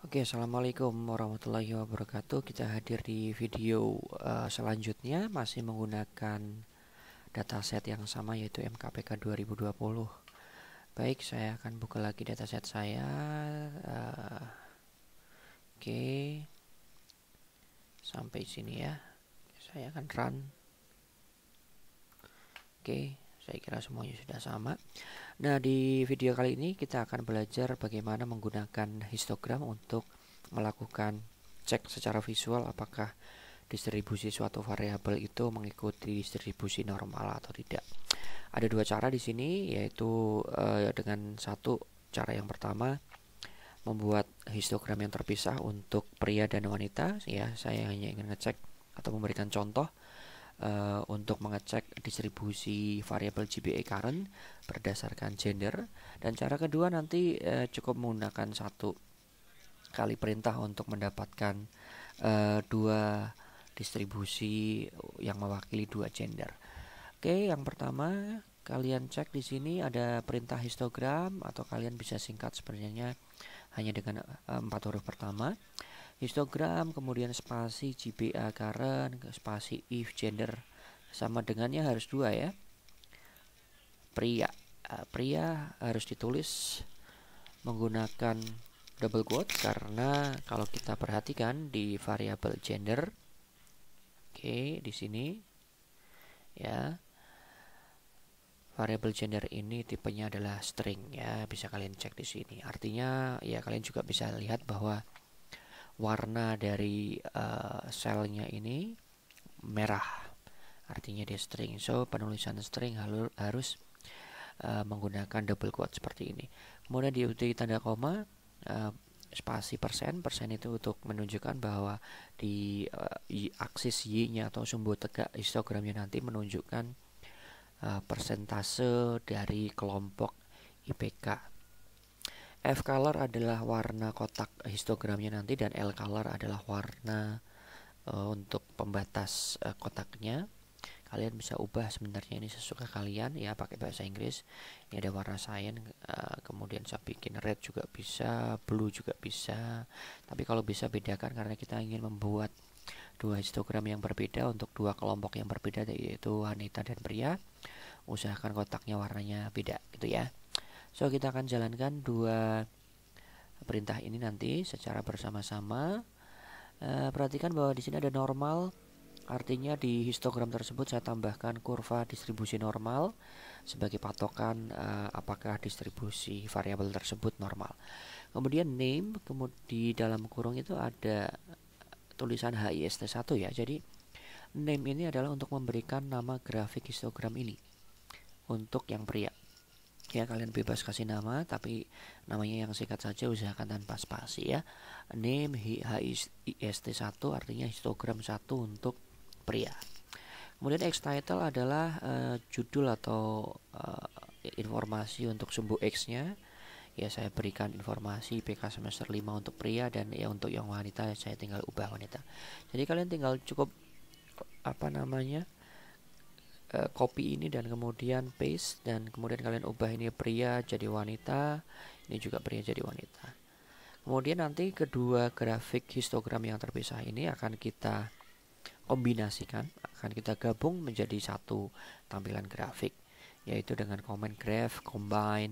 Oke, assalamualaikum warahmatullahi wabarakatuh. Kita hadir di video uh, selanjutnya masih menggunakan dataset yang sama yaitu MKPK 2020. Baik, saya akan buka lagi dataset saya. Uh, Oke, okay. sampai sini ya. Saya akan run. Oke. Okay. Saya kira semuanya sudah sama. Nah, di video kali ini kita akan belajar bagaimana menggunakan histogram untuk melakukan cek secara visual apakah distribusi suatu variabel itu mengikuti distribusi normal atau tidak. Ada dua cara di sini yaitu uh, dengan satu cara yang pertama membuat histogram yang terpisah untuk pria dan wanita ya saya hanya ingin ngecek atau memberikan contoh Eh, untuk mengecek distribusi variabel GBA current berdasarkan gender dan cara kedua nanti uh, cukup menggunakan satu kali perintah untuk mendapatkan uh, dua distribusi yang mewakili dua gender. Oke, yang pertama kalian cek di sini ada perintah histogram atau kalian bisa singkat sebenarnya hanya dengan empat huruf pertama histogram kemudian spasi GPA current spasi if gender sama dengannya harus dua ya pria eh, pria harus ditulis menggunakan double quote karena kalau kita perhatikan di variabel gender oke okay, di sini ya variabel gender ini tipenya adalah string ya bisa kalian cek di sini artinya ya kalian juga bisa lihat bahwa warna dari uh, selnya ini merah artinya dia string so penulisan string harus uh, menggunakan double quote seperti ini kemudian diikuti tanda koma uh, spasi persen persen itu untuk menunjukkan bahwa di uh, y, aksis y-nya atau sumbu tegak histogramnya nanti menunjukkan uh, persentase dari kelompok IPK F color adalah warna kotak histogramnya nanti dan L color adalah warna uh, untuk pembatas uh, kotaknya. Kalian bisa ubah sebenarnya ini sesuka kalian ya pakai bahasa Inggris. Ini ada warna cyan uh, kemudian saya bikin red juga bisa, blue juga bisa. Tapi kalau bisa bedakan karena kita ingin membuat dua histogram yang berbeda untuk dua kelompok yang berbeda yaitu wanita dan pria. Usahakan kotaknya warnanya beda gitu ya. So kita akan jalankan dua perintah ini nanti secara bersama-sama. E, perhatikan bahwa di sini ada normal, artinya di histogram tersebut saya tambahkan kurva distribusi normal sebagai patokan e, apakah distribusi variabel tersebut normal. Kemudian name, kemudian di dalam kurung itu ada tulisan HIST1 ya. Jadi name ini adalah untuk memberikan nama grafik histogram ini untuk yang pria ya kalian bebas kasih nama tapi namanya yang singkat saja usahakan tanpa spasi ya name hist satu artinya histogram satu untuk pria kemudian X title adalah uh, judul atau uh, informasi untuk sumbu X nya ya saya berikan informasi PK semester 5 untuk pria dan ya untuk yang wanita saya tinggal ubah wanita jadi kalian tinggal cukup apa namanya copy eh, ini dan kemudian paste dan kemudian kalian ubah ini pria jadi wanita ini juga pria jadi wanita kemudian nanti kedua grafik histogram yang terpisah ini akan kita kombinasikan akan kita gabung menjadi satu tampilan grafik yaitu dengan comment graph combine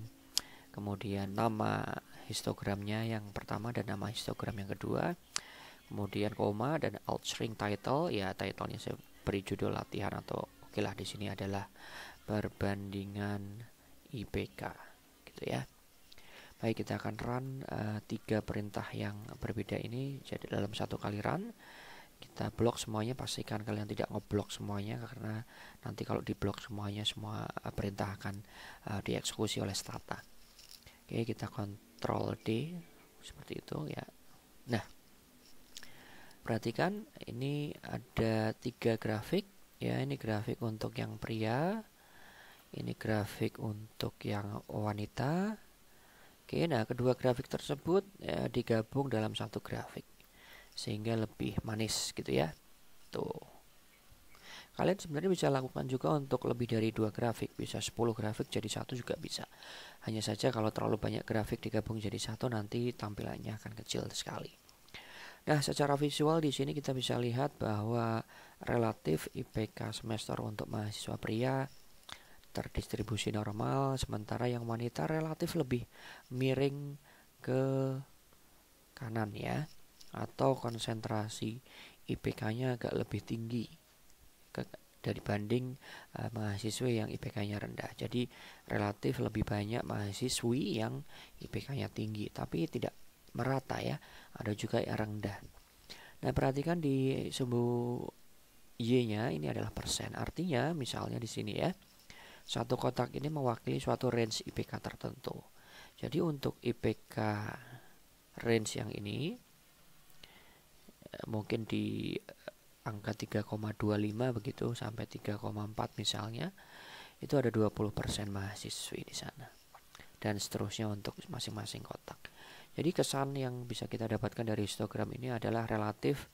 kemudian nama histogramnya yang pertama dan nama histogram yang kedua kemudian koma dan alt string title ya titlenya saya beri judul latihan atau Oke lah di sini adalah perbandingan IPK gitu ya. Baik kita akan run uh, tiga perintah yang berbeda ini jadi dalam satu kali run kita blok semuanya pastikan kalian tidak ngeblok semuanya karena nanti kalau diblok semuanya semua eh, perintah akan uh, dieksekusi oleh strata. Oke, kita kontrol D seperti itu ya. Nah, perhatikan ini ada tiga grafik ya ini grafik untuk yang pria ini grafik untuk yang wanita Oke, nah kedua grafik tersebut ya, digabung dalam satu grafik sehingga lebih manis gitu ya. Tuh. Kalian sebenarnya bisa lakukan juga untuk lebih dari dua grafik, bisa 10 grafik jadi satu juga bisa. Hanya saja kalau terlalu banyak grafik digabung jadi satu nanti tampilannya akan kecil sekali. Nah, secara visual di sini kita bisa lihat bahwa relatif IPK semester untuk mahasiswa pria terdistribusi normal, sementara yang wanita relatif lebih miring ke kanan ya, atau konsentrasi IPK-nya agak lebih tinggi ke, dari banding uh, e, mahasiswa yang IPK-nya rendah. Jadi relatif lebih banyak mahasiswi yang IPK-nya tinggi, tapi tidak merata ya ada juga yang rendah nah perhatikan di sumbu y nya ini adalah persen artinya misalnya di sini ya satu kotak ini mewakili suatu range IPK tertentu jadi untuk IPK range yang ini eh, mungkin di eh, angka 3,25 begitu sampai 3,4 misalnya itu ada 20% mahasiswi di sana dan seterusnya untuk masing-masing kotak jadi kesan yang bisa kita dapatkan dari histogram ini adalah relatif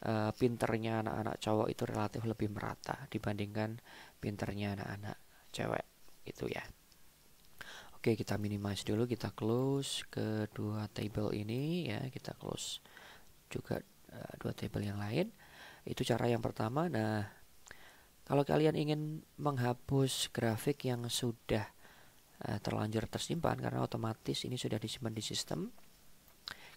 e, pinternya anak-anak cowok itu relatif lebih merata dibandingkan pinternya anak-anak cewek itu ya. Oke, kita minimize dulu, kita close kedua table ini ya, kita close juga e, dua table yang lain. Itu cara yang pertama. Nah, kalau kalian ingin menghapus grafik yang sudah Eh, terlanjur tersimpan karena otomatis ini sudah disimpan di sistem.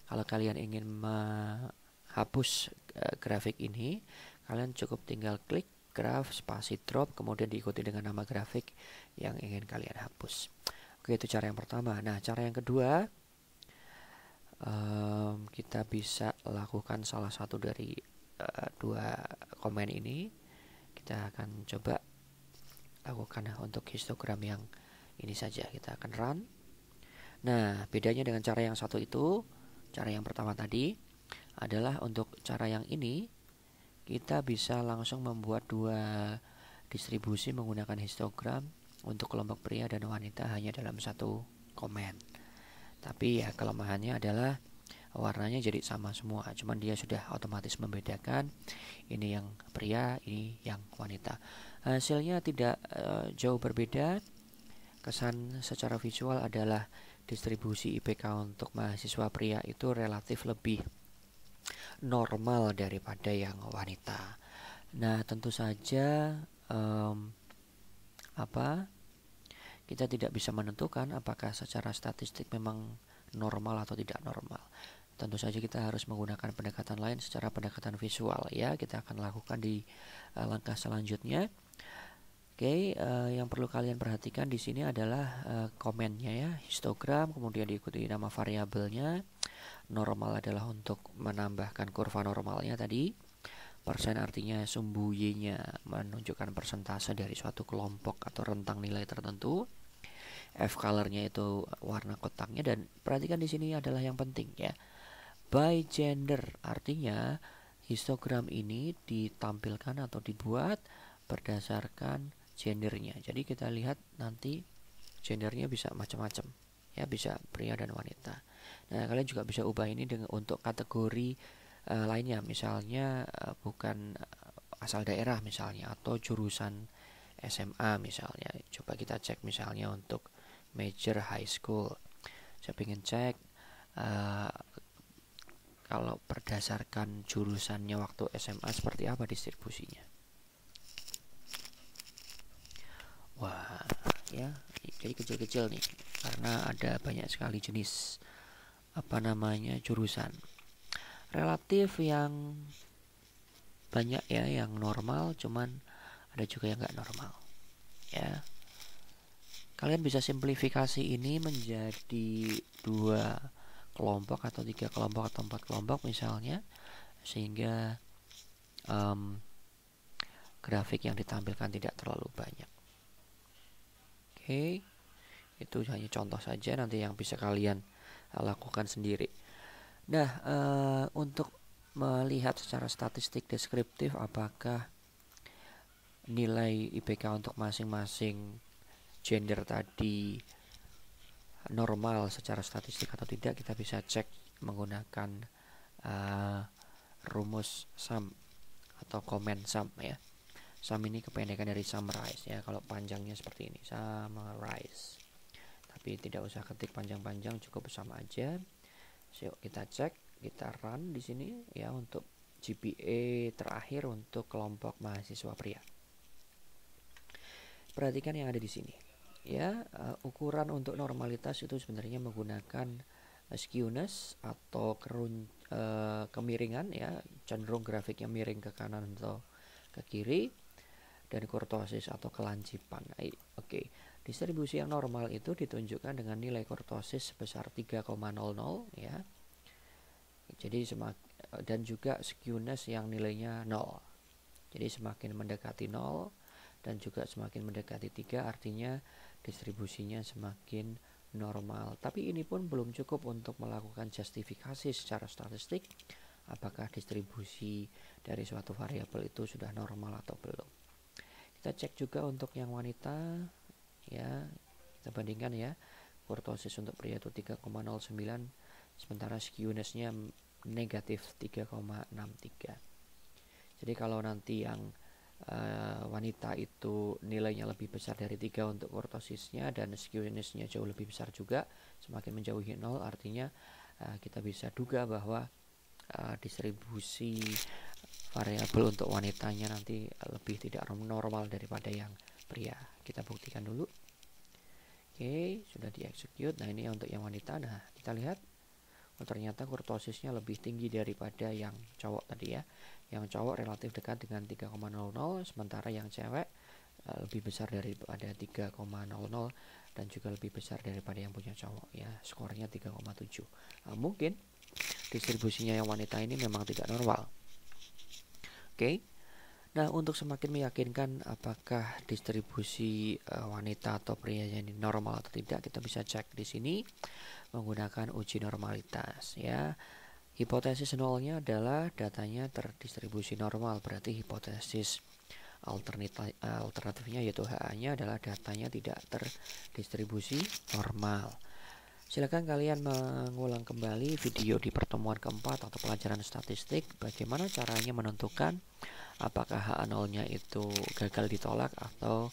Kalau kalian ingin menghapus uh, grafik ini, kalian cukup tinggal klik graph spasi drop kemudian diikuti dengan nama grafik yang ingin kalian hapus. Oke, itu cara yang pertama. Nah, cara yang kedua um, kita bisa lakukan salah satu dari uh, dua komen ini. Kita akan coba lakukan untuk histogram yang ini saja kita akan run nah bedanya dengan cara yang satu itu cara yang pertama tadi adalah untuk cara yang ini kita bisa langsung membuat dua distribusi menggunakan histogram untuk kelompok pria dan wanita hanya dalam satu komen tapi ya kelemahannya adalah warnanya jadi sama semua cuman dia sudah otomatis membedakan ini yang pria ini yang wanita hasilnya tidak uh, jauh berbeda kesan secara visual adalah distribusi IPK untuk mahasiswa pria itu relatif lebih normal daripada yang wanita. Nah, tentu saja um, apa kita tidak bisa menentukan apakah secara statistik memang normal atau tidak normal. Tentu saja kita harus menggunakan pendekatan lain secara pendekatan visual ya. Kita akan lakukan di uh, langkah selanjutnya. Oke, okay, uh, eh, yang perlu kalian perhatikan di sini adalah uh, komennya ya, histogram, kemudian diikuti nama variabelnya. Normal adalah untuk menambahkan kurva normalnya tadi. Persen artinya sumbu y-nya menunjukkan persentase dari suatu kelompok atau rentang nilai tertentu. F colornya itu warna kotaknya dan perhatikan di sini adalah yang penting ya. By gender artinya histogram ini ditampilkan atau dibuat berdasarkan gendernya. Jadi kita lihat nanti gendernya bisa macam-macam ya bisa pria dan wanita. Nah, kalian juga bisa ubah ini dengan untuk kategori uh, lainnya misalnya uh, bukan eh, asal daerah misalnya atau jurusan SMA misalnya. Coba kita cek misalnya untuk major high school. Saya ingin cek uh, kalau berdasarkan jurusannya waktu SMA seperti apa distribusinya. wah ya jadi kecil-kecil nih karena ada banyak sekali jenis apa namanya jurusan relatif yang banyak ya yang normal cuman ada juga yang nggak normal ya kalian bisa simplifikasi ini menjadi dua kelompok atau tiga kelompok atau empat kelompok misalnya sehingga um, grafik yang ditampilkan tidak terlalu banyak okay. itu hanya contoh saja nanti yang bisa kalian eh, lakukan sendiri nah uh, untuk melihat secara statistik deskriptif apakah nilai IPK untuk masing-masing gender tadi normal secara statistik atau tidak kita bisa cek menggunakan uh, rumus sum atau komen sum ya Sam ini kependekan dari sunrise ya kalau panjangnya seperti ini sunrise tapi tidak usah ketik panjang-panjang cukup sama aja so, kita cek kita run di sini ya untuk GPA terakhir untuk kelompok mahasiswa pria perhatikan yang ada di sini ya uh, ukuran untuk normalitas itu sebenarnya menggunakan eh, skewness atau kerun uh, kemiringan ya cenderung grafiknya miring ke kanan atau ke kiri dan kurtosis atau kelancipan. Oke, okay. distribusi yang normal itu ditunjukkan dengan nilai kurtosis sebesar 3,00 ya. Jadi semak eh, dan juga skewness yang nilainya 0. Jadi semakin mendekati 0 dan juga semakin mendekati 3 artinya distribusinya semakin normal. Tapi ini pun belum cukup untuk melakukan justifikasi secara statistik apakah distribusi dari suatu variabel itu sudah normal atau belum kita cek juga untuk yang wanita ya kita bandingkan ya kurtosis untuk pria itu 3,09 sementara skewnessnya negatif 3,63 jadi kalau nanti yang uh, wanita itu nilainya lebih besar dari 3 untuk kurtosisnya dan skewnessnya jauh lebih besar juga semakin menjauhi nol artinya uh, kita bisa duga bahwa uh, distribusi variabel untuk wanitanya nanti lebih tidak normal daripada yang pria kita buktikan dulu oke sudah dieksekut nah ini untuk yang wanita nah kita lihat oh, ternyata kurtosisnya lebih tinggi daripada yang cowok tadi ya yang cowok relatif dekat dengan 3,00 sementara yang cewek eh, lebih besar daripada 3,00 dan juga lebih besar daripada yang punya cowok ya skornya 3,7 nah, mungkin distribusinya yang wanita ini memang tidak normal Oke. Nah, untuk semakin meyakinkan apakah distribusi uh, wanita atau pria yang normal atau tidak, kita bisa cek di sini menggunakan uji normalitas ya. Hipotesis nolnya adalah datanya terdistribusi normal, berarti hipotesis eh, alternatifnya yaitu HA-nya adalah datanya tidak terdistribusi normal. Silakan kalian mengulang kembali video di pertemuan keempat atau pelajaran statistik bagaimana caranya menentukan apakah H0-nya itu gagal ditolak atau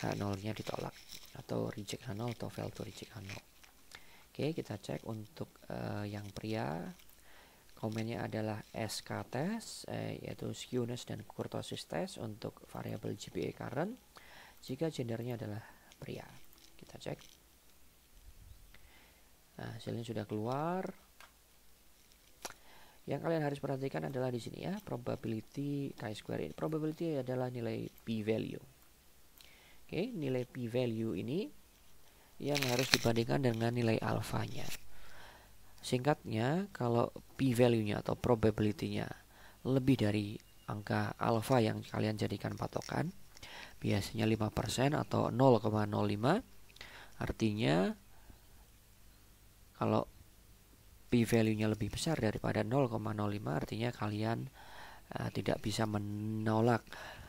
H0-nya ditolak atau reject H0 atau fail to reject H0. Oke, kita cek untuk uh, yang pria komennya adalah SK test eh, yaitu skewness dan kurtosis test untuk variabel GPA current jika gendernya adalah pria. Kita cek. Nah, hasilnya sudah keluar. Yang kalian harus perhatikan adalah di sini ya, probability chi-square ini. Probability adalah nilai p-value. Oke, nilai p-value ini yang harus dibandingkan dengan nilai alfanya. Singkatnya, kalau p-value-nya atau probability-nya lebih dari angka alfa yang kalian jadikan patokan, biasanya 5% atau 0,05, artinya kalau p value-nya lebih besar daripada 0,05 artinya kalian uh, tidak bisa menolak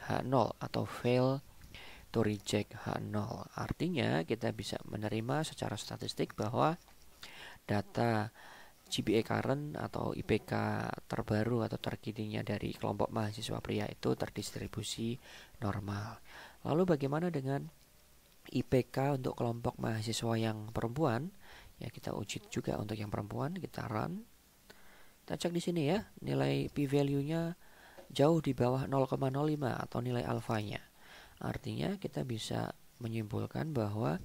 H0 atau fail to reject H0 artinya kita bisa menerima secara statistik bahwa data GPA current atau IPK terbaru atau terkininya dari kelompok mahasiswa pria itu terdistribusi normal. Lalu bagaimana dengan IPK untuk kelompok mahasiswa yang perempuan? ya kita uji juga untuk yang perempuan kita run kita cek di sini ya nilai p value nya jauh di bawah 0,05 atau nilai alfanya artinya kita bisa menyimpulkan bahwa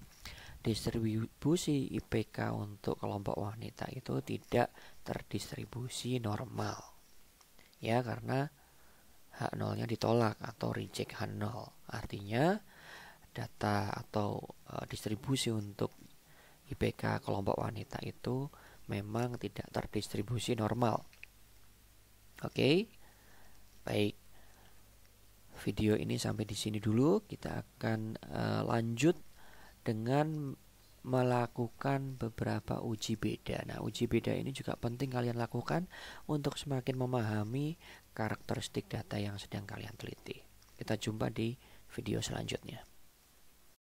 distribusi IPK untuk kelompok wanita itu tidak terdistribusi normal ya karena H0 nya ditolak atau reject H0 artinya data atau uh, distribusi untuk IPK kelompok wanita itu memang tidak terdistribusi normal. Oke. Baik. Video ini sampai di sini dulu. Kita akan uh, lanjut dengan melakukan beberapa uji beda. Nah, uji beda ini juga penting kalian lakukan untuk semakin memahami karakteristik data yang sedang kalian teliti. Kita jumpa di video selanjutnya.